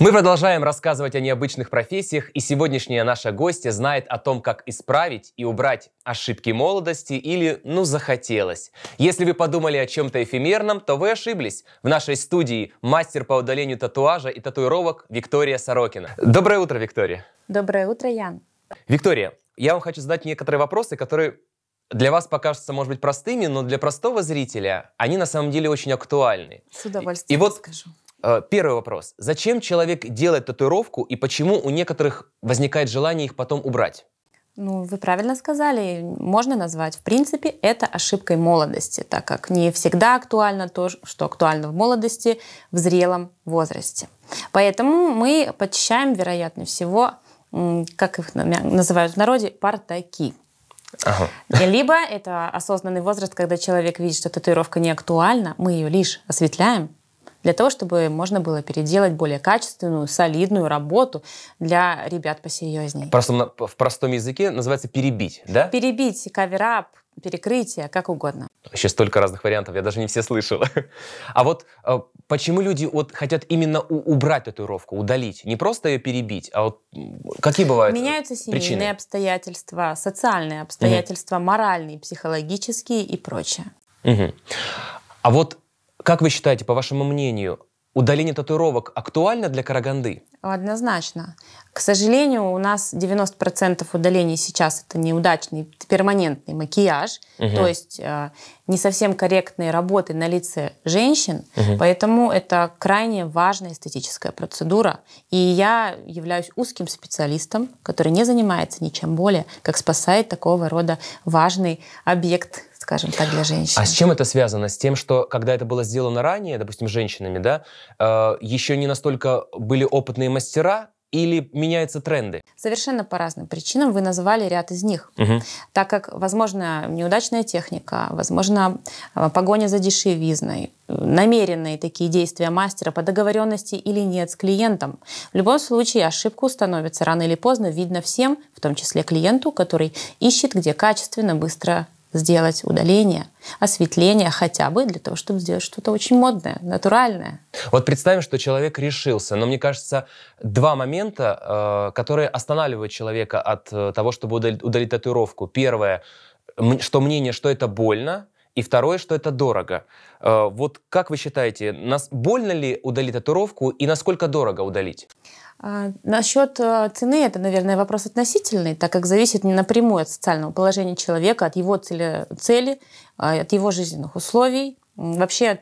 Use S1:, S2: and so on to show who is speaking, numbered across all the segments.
S1: Мы продолжаем рассказывать о необычных профессиях, и сегодняшняя наша гостья знает о том, как исправить и убрать ошибки молодости или «ну захотелось». Если вы подумали о чем-то эфемерном, то вы ошиблись. В нашей студии мастер по удалению татуажа и татуировок Виктория Сорокина. Доброе утро, Виктория.
S2: Доброе утро, Ян.
S1: Виктория, я вам хочу задать некоторые вопросы, которые для вас покажутся, может быть, простыми, но для простого зрителя они на самом деле очень актуальны.
S2: С удовольствием и, и
S1: вот скажу. Э, первый вопрос. Зачем человек делает татуировку и почему у некоторых возникает желание их потом убрать?
S2: Ну, вы правильно сказали, можно назвать, в принципе, это ошибкой молодости, так как не всегда актуально то, что актуально в молодости, в зрелом возрасте. Поэтому мы почищаем, вероятно всего, как их называют в народе, партаки. Ага. Э, либо это осознанный возраст, когда человек видит, что татуировка не актуальна, мы ее лишь осветляем, для того, чтобы можно было переделать более качественную, солидную работу для ребят посерьезнее. В
S1: простом, в простом языке называется перебить, да?
S2: Перебить, каверап, перекрытие, как угодно.
S1: Еще столько разных вариантов, я даже не все слышал. А вот э, почему люди вот хотят именно убрать татуировку, удалить? Не просто ее перебить, а вот какие бывают Меняются семейные причины?
S2: обстоятельства, социальные обстоятельства, угу. моральные, психологические и прочее.
S1: Угу. А вот как вы считаете, по вашему мнению, удаление татуировок актуально для Караганды?
S2: Однозначно. К сожалению, у нас 90% удалений сейчас это неудачный перманентный макияж. Угу. То есть э, не совсем корректные работы на лице женщин, угу. поэтому это крайне важная эстетическая процедура. И я являюсь узким специалистом, который не занимается ничем более, как спасает такого рода важный объект скажем так, для женщин. А с
S1: чем это связано? С тем, что когда это было сделано ранее, допустим, женщинами, да, э, еще не настолько были опытные мастера, или меняются тренды?
S2: Совершенно по разным причинам. Вы назвали ряд из них. Угу. Так как, возможно, неудачная техника, возможно, а, погоня за дешевизной, э, намеренные такие действия мастера по договоренности или нет с клиентом. В любом случае ошибку становится рано или поздно видно всем, в том числе клиенту, который ищет, где качественно, быстро сделать удаление, осветление хотя бы для того, чтобы сделать что-то очень модное, натуральное.
S1: Вот представим, что человек решился, но мне кажется, два момента, э, которые останавливают человека от э, того, чтобы удалить, удалить татуировку. Первое, что мнение, что это больно, и второе, что это дорого. Э, вот как вы считаете, нас больно ли удалить татуировку и насколько дорого удалить?
S2: А, насчет э, цены это, наверное, вопрос относительный, так как зависит не напрямую от социального положения человека, от его цели, цели а, от его жизненных условий, вообще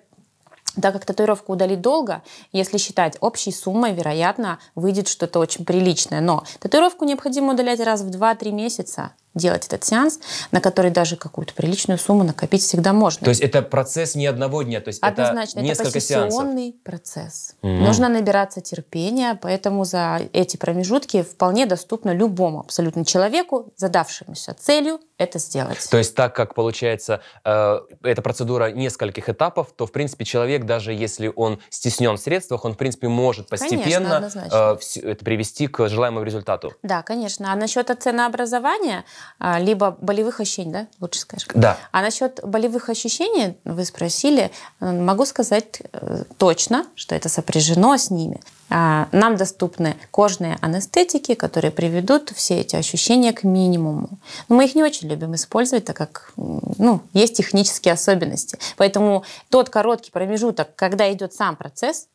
S2: так как татуировку удалить долго, если считать общей суммой, вероятно, выйдет что-то очень приличное. Но татуировку необходимо удалять раз в 2-3 месяца делать этот сеанс, на который даже какую-то приличную сумму накопить всегда можно.
S1: То есть это процесс не одного дня, то есть Однозначно, это несколько это сеансов.
S2: процесс. mm Нужно набираться терпения, поэтому за эти промежутки вполне доступно любому абсолютно человеку, задавшемуся целью это сделать.
S1: То есть так как получается э, эта процедура нескольких этапов, то в принципе человек даже если он стеснен в средствах, он в принципе может постепенно конечно, э, это привести к желаемому результату.
S2: Да, конечно. А насчет ценообразования а, либо болевых ощущений, да, лучше скажем? Да. А насчет болевых ощущений вы спросили, э, могу сказать э, точно, что это сопряжено с ними. А, нам доступны кожные анестетики, которые приведут все эти ощущения к минимуму. Но мы их не очень любим использовать, так как ну, есть технические особенности. Поэтому тот короткий промежуток, когда идет сам процесс,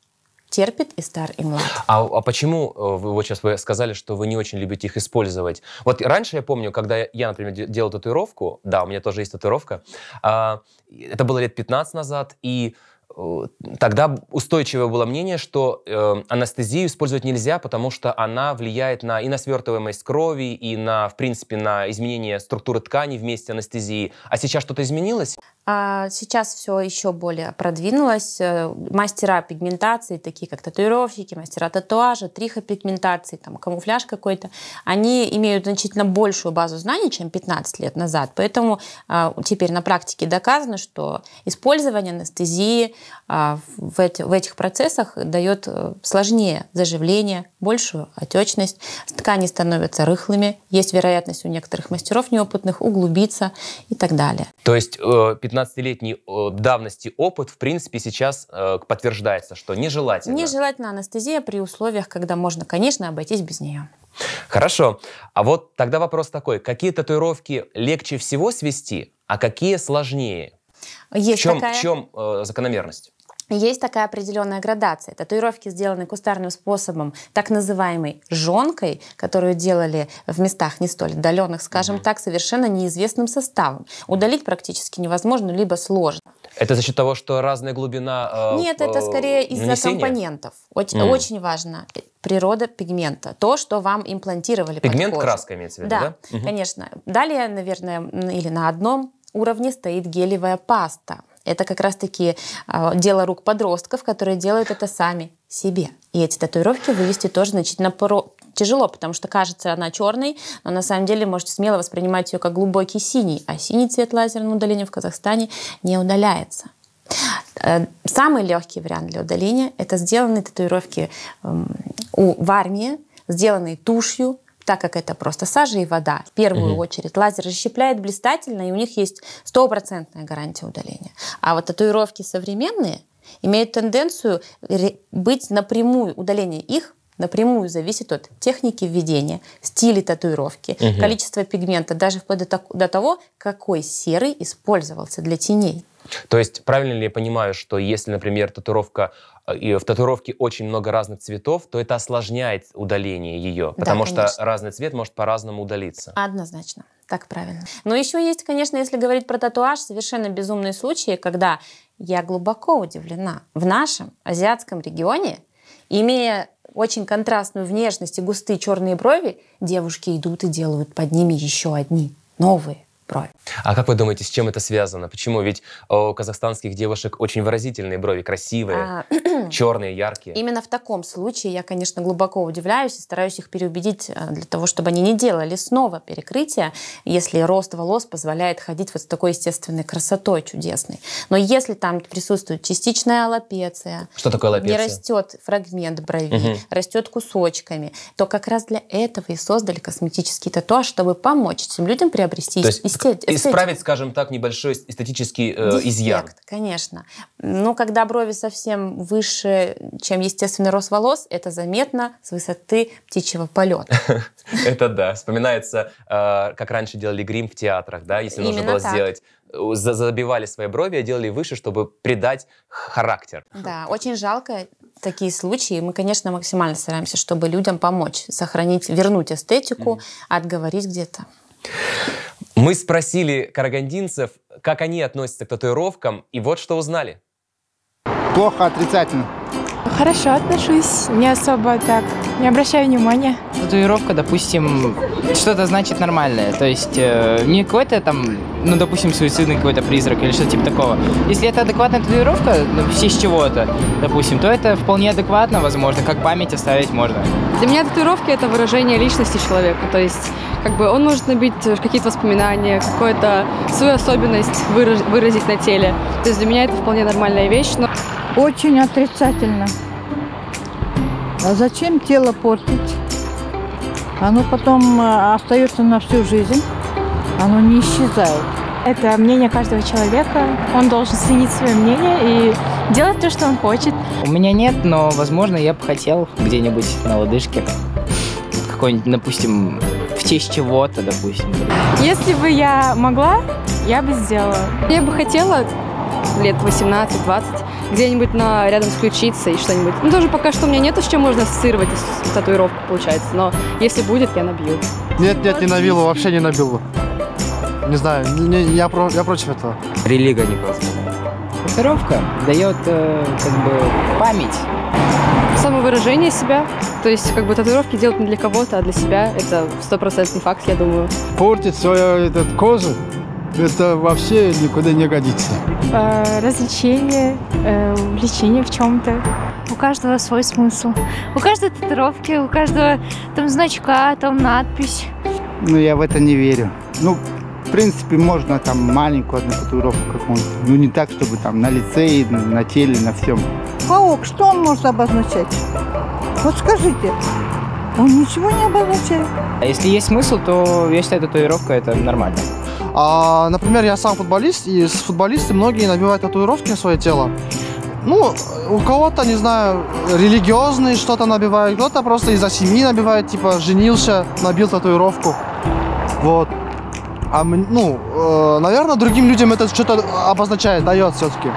S2: терпит и стар, и млад.
S1: А, а почему, э, вы, вот сейчас вы сказали, что вы не очень любите их использовать? Вот раньше я помню, когда я, например, делал татуировку, да, у меня тоже есть татуировка, а, это было лет 15 назад, и э, тогда устойчивое было мнение, что э, анестезию использовать нельзя, потому что она влияет на, и на свертываемость крови, и на, в принципе, на изменение структуры ткани вместе анестезии. А сейчас что-то изменилось?
S2: А сейчас все еще более продвинулось. Э, мастера пигментации, такие как татуировщики, мастера татуажа, трихопигментации, там, камуфляж какой-то, они имеют значительно большую базу знаний, чем 15 лет назад. Поэтому а, теперь на практике доказано, что использование анестезии а, в, этих процессах дает э, сложнее заживление, большую отечность, ткани становятся рыхлыми, есть вероятность у некоторых мастеров неопытных углубиться и так далее.
S1: То есть 15 э, 15 летней э, давности опыт, в принципе, сейчас э, подтверждается, что нежелательно.
S2: Нежелательна анестезия при условиях, когда можно, конечно, обойтись без нее.
S1: Хорошо. А вот тогда вопрос такой. Какие татуировки легче всего свести, а какие сложнее?
S2: Есть в чем, такая... в чем
S1: э, закономерность?
S2: есть такая определенная градация. Татуировки сделаны кустарным способом, так называемой жонкой, которую делали в местах не столь отдаленных, скажем mm так, совершенно неизвестным составом. Удалить практически невозможно, либо сложно.
S1: Это за счет того, что разная глубина. Э, Нет, э, это скорее из-за компонентов.
S2: Очень, mm. очень важно природа пигмента, то, что вам имплантировали. Пигмент под кожу. краска имеется в виду, да? Да, угу. конечно. Далее, наверное, или на одном уровне стоит гелевая паста. Это как раз-таки а, дело рук подростков, которые делают это сами себе. И эти татуировки вывести тоже значительно про тяжело, потому что кажется она черной, но на самом деле можете смело воспринимать ее как глубокий синий, а синий цвет лазерного удаления в Казахстане не удаляется. Э, самый легкий вариант для удаления – это сделанные татуировки эм, у, в армии, сделанные тушью, так как это просто сажа и вода, в первую угу. очередь лазер расщепляет блистательно, и у них есть стопроцентная гарантия удаления. А вот татуировки современные имеют тенденцию быть напрямую, удаление их напрямую зависит от техники введения, стиля татуировки, угу. количества пигмента, даже вплоть до, до того, какой серый использовался для теней.
S1: То есть правильно ли я понимаю, что если, например, татуировка э, и в татуировке очень много разных цветов, то это осложняет удаление ее, потому да, что разный цвет может по-разному
S2: удалиться. Однозначно. Так правильно. Но еще есть, конечно, если говорить про татуаж, совершенно безумные случаи, когда я глубоко удивлена. В нашем азиатском регионе Имея очень контрастную внешность и густые черные брови, девушки идут и делают под ними еще одни, новые брови.
S1: А как вы думаете, с чем это связано? Почему? Ведь э, у казахстанских девушек очень выразительные брови, красивые, а, черные, яркие.
S2: Именно в таком случае я, конечно, глубоко удивляюсь и стараюсь их переубедить э, для того, чтобы они не делали снова перекрытие, если рост волос позволяет ходить вот с такой естественной красотой чудесной. Но если там присутствует частичная аллопеция,
S1: что такое аллопеция? Не
S2: растет фрагмент брови, угу. растет кусочками, то как раз для этого и создали косметический татуаж, чтобы помочь этим людям приобрести то есть эстет, Исправить,
S1: скажем так, небольшой эстетический э, Дефект, изъян.
S2: Конечно. Ну, когда брови совсем выше, чем естественный рост волос, это заметно с высоты птичьего полета.
S1: Это да. Вспоминается, э, как раньше делали грим в театрах, да, если нужно было сделать э, забивали свои брови, а делали выше, чтобы придать характер.
S2: Да, очень жалко такие случаи. Мы, конечно, максимально стараемся, чтобы людям помочь сохранить, вернуть эстетику, отговорить где-то.
S1: Мы спросили карагандинцев, как они относятся к татуировкам, и вот что узнали.
S2: Плохо, отрицательно. Хорошо отношусь, не особо так не обращаю внимания.
S1: Татуировка, допустим, что-то значит нормальное. То есть э, не какой-то там, ну, допустим, суицидный какой-то призрак или что-то типа такого. Если это адекватная татуировка, ну, все с чего-то, допустим, то это вполне адекватно, возможно, как память оставить можно.
S2: Для меня татуировки – это выражение личности человека. То есть как бы он может набить какие-то воспоминания, какую-то свою особенность выразить на теле. То есть для меня это вполне нормальная вещь. Но... Очень отрицательно. А зачем тело портить? Оно потом э, остается на всю жизнь, оно не исчезает. Это мнение каждого человека. Он должен ценить свое мнение и делать то, что он хочет. У меня нет, но, возможно, я бы хотел где-нибудь на лодыжке какой-нибудь, допустим, в честь чего-то, допустим. Если бы я могла, я бы сделала. Я бы хотела лет 18-20 где-нибудь на, рядом с и что-нибудь. Ну, тоже пока что у меня нету с чем можно ассоциировать татуировку, получается. Но если будет, я набью. Нет, нет, не набил,
S1: вообще не набил. Не знаю, не, я, про, я против этого. Релига не Татуировка дает э, как бы память.
S2: Самовыражение себя. То есть как бы татуировки делать не для кого-то, а для себя. Это стопроцентный факт, я думаю. Портит свою этот, кожу это вообще никуда не годится. Э, Развлечение, э, увлечение в чем-то. У каждого свой смысл. У каждой татуировки, у каждого там значка, там надпись. Ну,
S1: я в это не верю. Ну, в принципе, можно там маленькую одну татуировку какую-нибудь. Ну, не так, чтобы там на лице, и на теле, на всем. Паук, что он может обозначать? Вот скажите, он ничего не обозначает. А если есть смысл, то я считаю, татуировка это нормально. А, например, я сам футболист, и с футболисты многие набивают татуировки на свое тело. Ну, у кого-то, не знаю, религиозные что-то набивают, кто-то просто из-за семьи набивает, типа, женился, набил татуировку. Вот. А, ну, э, наверное, другим людям это что-то обозначает, дает все-таки.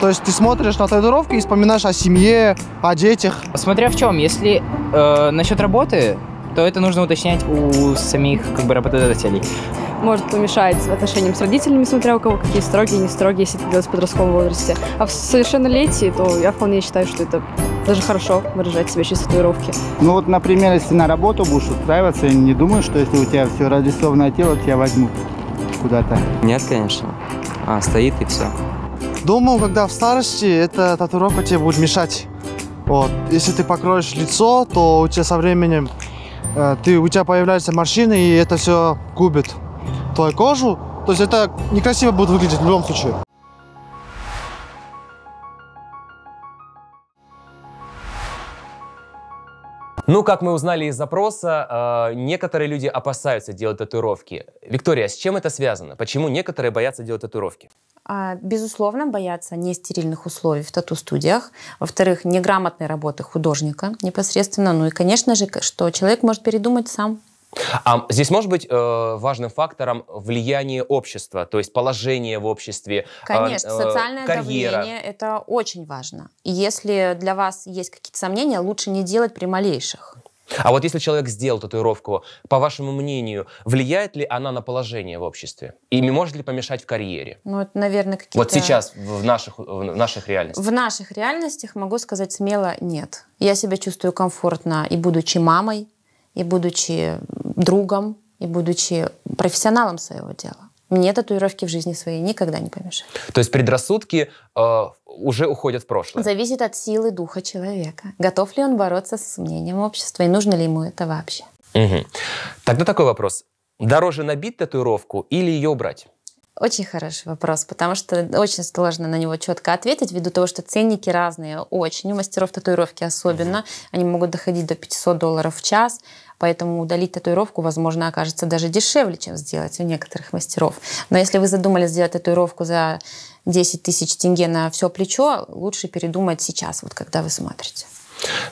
S1: То есть ты смотришь на татуировки и вспоминаешь о семье, о детях. Смотря в чем, если э, насчет работы, то это нужно уточнять у самих как бы работодателей
S2: может помешать отношениям с родителями, смотря у кого какие строгие, не строгие, если это делать в подростковом возрасте. А в совершеннолетии, то я вполне считаю, что это даже хорошо выражать себя через татуировки.
S1: Ну вот, например, если на работу будешь устраиваться, я не думаю, что если у тебя все разрисованное тело, тебя возьмут куда-то. Нет, конечно. А, стоит и все. Думал, когда в старости, эта татуировка тебе будет мешать. Вот. Если ты покроешь лицо, то у тебя со временем э, ты, у тебя появляются морщины, и это все губит твою кожу. То есть это некрасиво будет выглядеть в любом случае. Ну, как мы узнали из запроса, э, некоторые люди опасаются делать татуировки. Виктория, с чем это связано? Почему некоторые боятся делать татуировки?
S2: А, безусловно, боятся нестерильных условий в тату-студиях. Во-вторых, неграмотной работы художника непосредственно. Ну и, конечно же, что человек может передумать сам
S1: а здесь может быть э, важным фактором влияние общества, то есть положение в обществе. Э, Конечно, э, э, социальное карьера. давление
S2: это очень важно. если для вас есть какие-то сомнения, лучше не делать при малейших.
S1: А вот если человек сделал татуировку, по вашему мнению, влияет ли она на положение в обществе? И может ли помешать в карьере?
S2: Ну, это, наверное, какие-то... Вот сейчас,
S1: в наших, в наших реальностях. В
S2: наших реальностях, могу сказать смело, нет. Я себя чувствую комфортно и будучи мамой, и будучи другом, и будучи профессионалом своего дела. Мне татуировки в жизни своей никогда не помешают.
S1: То есть предрассудки э, уже уходят в прошлое?
S2: Зависит от силы духа человека. Готов ли он бороться с мнением общества и нужно ли ему это вообще?
S1: Угу. Тогда такой вопрос. Дороже набить татуировку или ее убрать?
S2: Очень хороший вопрос, потому что очень сложно на него четко ответить, ввиду того, что ценники разные очень. У мастеров татуировки особенно. Угу. Они могут доходить до 500 долларов в час, поэтому удалить татуировку, возможно, окажется даже дешевле, чем сделать у некоторых мастеров. Но если вы задумали сделать татуировку за 10 тысяч тенге на все плечо, лучше передумать сейчас, вот когда вы смотрите.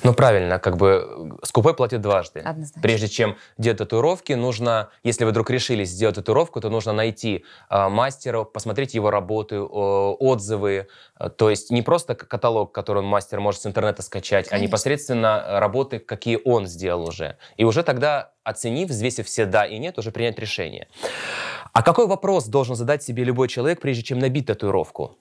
S1: Ну, правильно, как бы э, скупой платит дважды. Однозначно. Прежде чем делать татуировки, нужно, если вы вдруг решили сделать татуировку, то нужно найти э, мастера, посмотреть его работы, э, отзывы. Э, то есть не просто каталог, который мастер может с интернета скачать, а Конечно. а непосредственно э, работы, какие он сделал уже. И уже тогда оценив, взвесив все «да» и «нет», уже принять решение. А какой вопрос должен задать себе любой человек, прежде чем набить татуировку?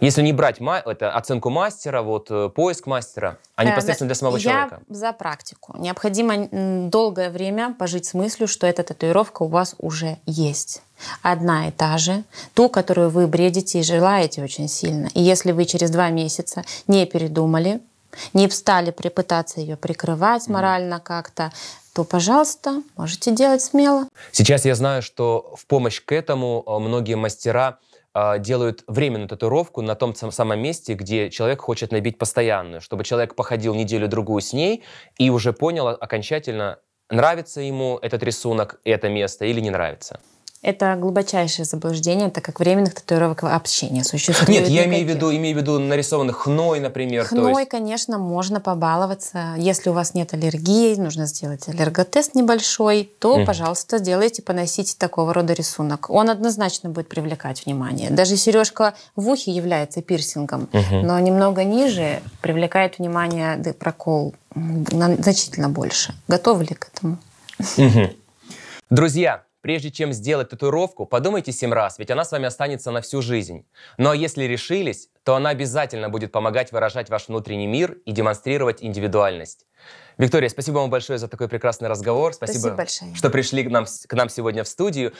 S1: Если не брать ма- это оценку мастера, вот э, поиск мастера, а э, непосредственно для самого человека.
S2: я за практику. Необходимо долгое время пожить с мыслью, что эта татуировка у вас уже есть. Одна и та же, ту, которую вы бредите и желаете очень сильно. И если вы через два месяца не передумали, не стали пытаться ее прикрывать морально как-то, то, пожалуйста, можете делать смело.
S1: Сейчас я знаю, что в помощь к этому э, многие мастера а, делают временную татуировку на том самом месте, где человек хочет набить постоянную, чтобы человек походил неделю-другую с ней и уже понял окончательно, нравится ему этот рисунок, это место или не нравится.
S2: Это глубочайшее заблуждение, так как временных татуировок вообще не существует. Нет,
S1: я имею в виду, имею в виду нарисованных хной, например. Хной, есть...
S2: конечно, можно побаловаться. Если у вас нет аллергии, нужно сделать аллерготест небольшой, то, mm. пожалуйста, сделайте, поносите такого рода рисунок. Он однозначно будет привлекать внимание. Даже сережка в ухе является пирсингом, mm-hmm. но немного ниже привлекает внимание прокол значительно больше. Готовы ли к этому? Mm-hmm.
S1: Друзья, прежде чем сделать татуировку, подумайте семь раз, ведь она с вами останется на всю жизнь. Но если решились, то она обязательно будет помогать выражать ваш внутренний мир и демонстрировать индивидуальность. Виктория, спасибо вам большое за такой прекрасный разговор. Спасибо, спасибо большое. что пришли к нам, к нам сегодня в студию.